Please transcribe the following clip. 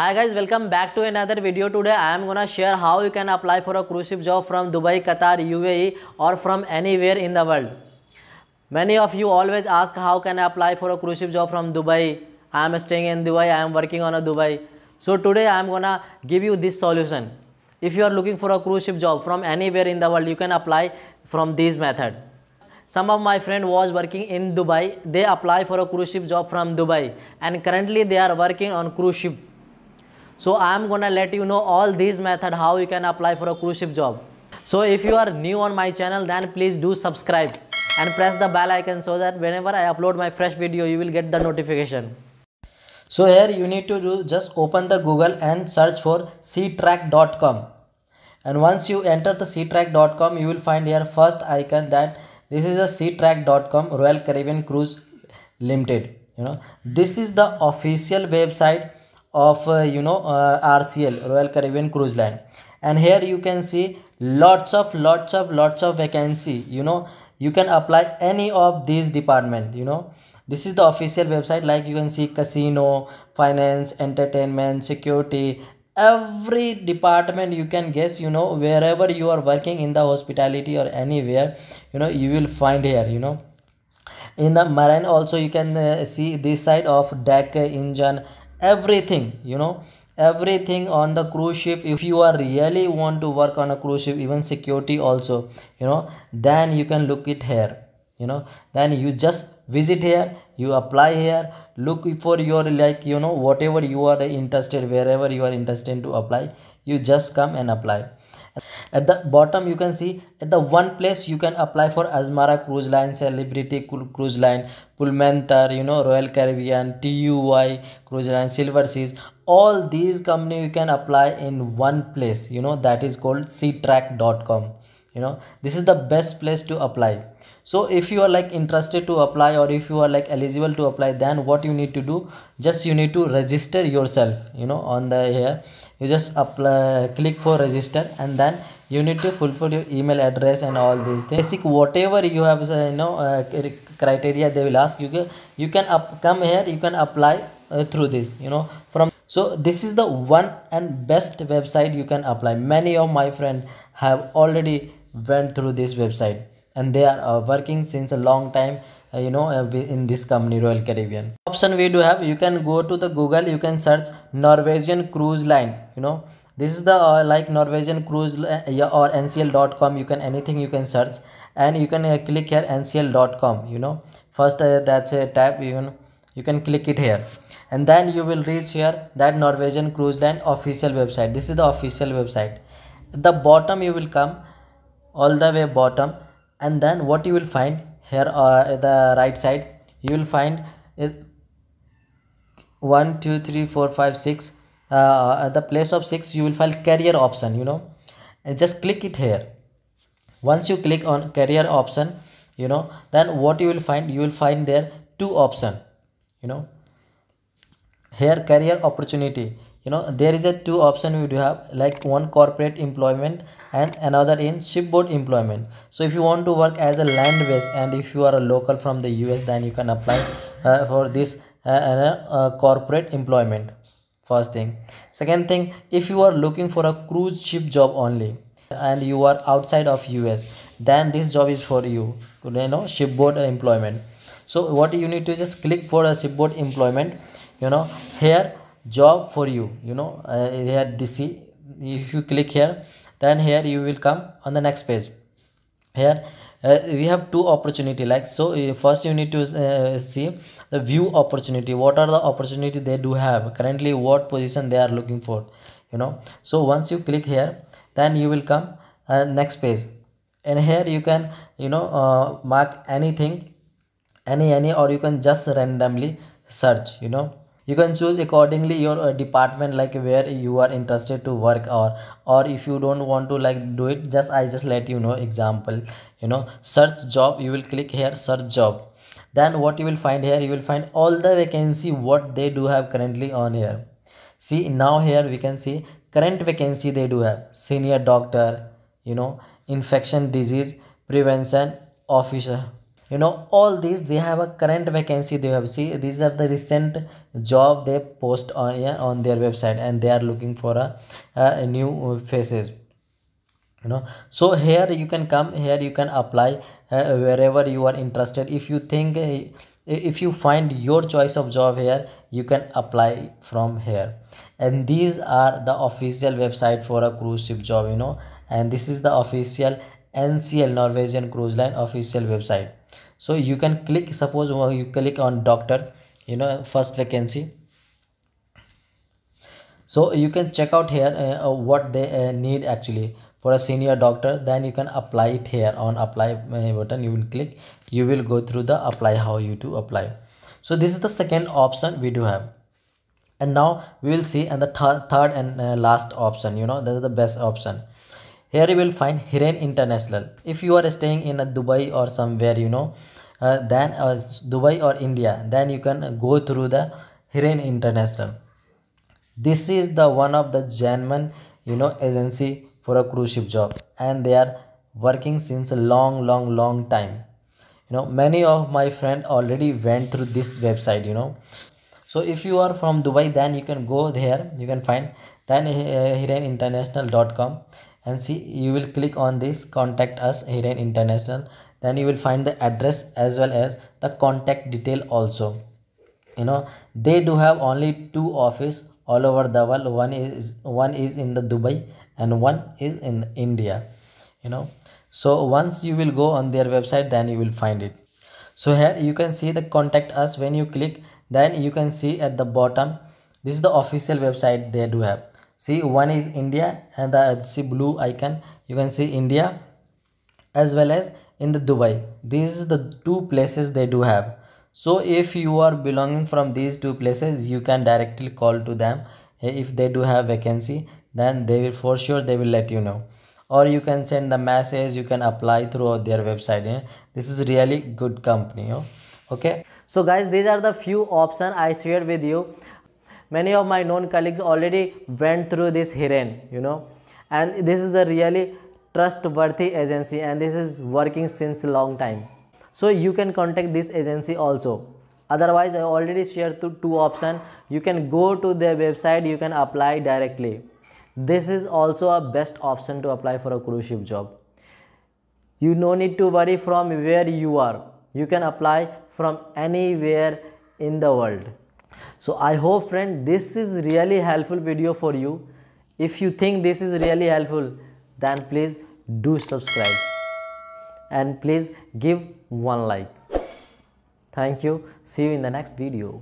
Hi guys, welcome back to another video. Today I am gonna share how you can apply for a cruise ship job from Dubai, Qatar, UAE or from anywhere in the world. Many of you always ask how can I apply for a cruise ship job from Dubai. I am staying in Dubai, I am working on a Dubai. So today I am gonna give you this solution. If you are looking for a cruise ship job from anywhere in the world, you can apply from this method some of my friend was working in dubai they apply for a cruise ship job from dubai and currently they are working on cruise ship so I am gonna let you know all these method how you can apply for a cruise ship job. So if you are new on my channel then please do subscribe and press the bell icon so that whenever I upload my fresh video you will get the notification. So here you need to do just open the Google and search for ctrack.com and once you enter the ctrack.com you will find here first icon that this is a ctrack.com Royal Caribbean Cruise Limited you know this is the official website of uh, you know uh, RCL Royal Caribbean Cruise Line and here you can see lots of lots of lots of vacancy you know you can apply any of these department you know this is the official website like you can see casino finance entertainment security every department you can guess you know wherever you are working in the hospitality or anywhere you know you will find here you know in the marine also you can uh, see this side of deck uh, engine everything you know everything on the cruise ship if you are really want to work on a cruise ship even security also you know then you can look it here you know then you just visit here you apply here look for your like you know whatever you are interested wherever you are interested to apply you just come and apply at the bottom you can see at the one place you can apply for Azmara cruise line celebrity cruise line pulmentar you know royal caribbean tui cruise line silver seas all these company you can apply in one place you know that is called ctrack.com you know this is the best place to apply so if you are like interested to apply or if you are like eligible to apply then what you need to do just you need to register yourself you know on the here you just apply click for register and then you need to fulfill your email address and all these things basic whatever you have uh, you know uh, criteria they will ask you you can up come here you can apply uh, through this you know from so this is the one and best website you can apply many of my friend have already went through this website and they are uh, working since a long time uh, you know uh, in this company royal caribbean option we do have you can go to the google you can search norwegian cruise line you know this is the uh, like norwegian cruise uh, or ncl.com you can anything you can search and you can uh, click here ncl.com you know first that's a tab you know you can click it here and then you will reach here that norwegian cruise line official website this is the official website at the bottom you will come all the way bottom and then what you will find here uh, the right side you will find it 1 2 3 4 5 6 uh, the place of 6 you will find carrier option you know and just click it here once you click on carrier option you know then what you will find you will find there two option you know here carrier opportunity you know there is a two option we do have like one corporate employment and another in shipboard employment so if you want to work as a land base and if you are a local from the us then you can apply uh, for this uh, uh, uh, corporate employment first thing second thing if you are looking for a cruise ship job only and you are outside of us then this job is for you you know shipboard employment so what you need to just click for a shipboard employment you know here job for you you know uh, here this if you click here then here you will come on the next page here uh, we have two opportunity like so uh, first you need to uh, see the view opportunity what are the opportunity they do have currently what position they are looking for you know so once you click here then you will come uh, next page and here you can you know uh, mark anything any any or you can just randomly search you know you can choose accordingly your uh, department like where you are interested to work or or if you don't want to like do it just i just let you know example you know search job you will click here search job then what you will find here you will find all the vacancy what they do have currently on here see now here we can see current vacancy they do have senior doctor you know infection disease prevention officer you know all these they have a current vacancy they have see these are the recent job they post on yeah, on their website and they are looking for a, a new faces you know so here you can come here you can apply uh, wherever you are interested if you think uh, if you find your choice of job here you can apply from here and these are the official website for a cruise ship job you know and this is the official ncl norwegian cruise line official website so you can click suppose uh, you click on doctor you know first vacancy so you can check out here uh, uh, what they uh, need actually for a senior doctor then you can apply it here on apply button you will click you will go through the apply how you to apply so this is the second option we do have and now we will see and the th third and uh, last option you know that is the best option here you will find Hiren International if you are staying in Dubai or somewhere you know uh, then uh, Dubai or India then you can go through the Hiren International this is the one of the German you know agency for a cruise ship job and they are working since a long long long time you know many of my friend already went through this website you know so if you are from dubai then you can go there you can find then uh, hireninternational.com and see you will click on this contact us here in international then you will find the address as well as the contact detail also you know they do have only two office all over the world one is one is in the dubai and one is in india you know so once you will go on their website then you will find it so here you can see the contact us when you click then you can see at the bottom this is the official website they do have see one is India and the see blue icon you can see India as well as in the Dubai these is the two places they do have so if you are belonging from these two places you can directly call to them eh, if they do have vacancy then they will for sure they will let you know or you can send the message you can apply through their website eh? this is really good company oh. okay so guys these are the few options i shared with you many of my known colleagues already went through this hiren you know and this is a really trustworthy agency and this is working since long time so you can contact this agency also otherwise i already shared two, two option you can go to their website you can apply directly this is also a best option to apply for a cruise ship job you no need to worry from where you are you can apply from anywhere in the world so i hope friend this is really helpful video for you if you think this is really helpful then please do subscribe and please give one like thank you see you in the next video